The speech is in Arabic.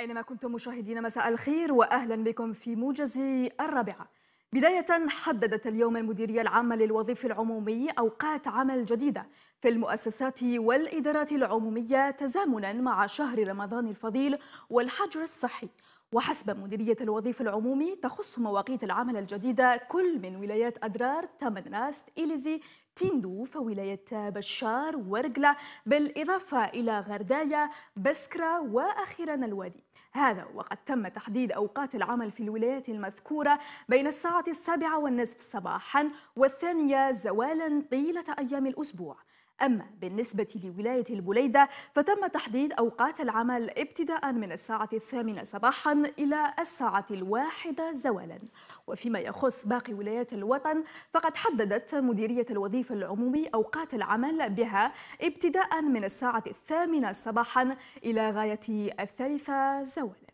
أينما كنتم مشاهدين مساء الخير وأهلا بكم في موجز الرابعة بداية حددت اليوم المديرية العامة للوظيفة العمومي أوقات عمل جديدة في المؤسسات والإدارات العمومية تزامنا مع شهر رمضان الفضيل والحجر الصحي وحسب مديرية الوظيفة العمومي تخص مواقيت العمل الجديدة كل من ولايات أدرار، تمنراست، إليزي، تندوف ولاية بشار ورقلة بالإضافة إلى غردايا بسكرة وأخيرا الوادي هذا وقد تم تحديد أوقات العمل في الولايات المذكورة بين الساعة السابعة والنصف صباحا والثانية زوالا طيلة أيام الأسبوع أما بالنسبة لولاية البليدة فتم تحديد أوقات العمل ابتداء من الساعة الثامنة صباحا إلى الساعة الواحدة زوالا وفيما يخص باقي ولايات الوطن فقد حددت مديرية الوظيفة التوظيف العمومي أوقات العمل بها ابتداء من الساعة الثامنة صباحا إلى غاية الثالثة زوالا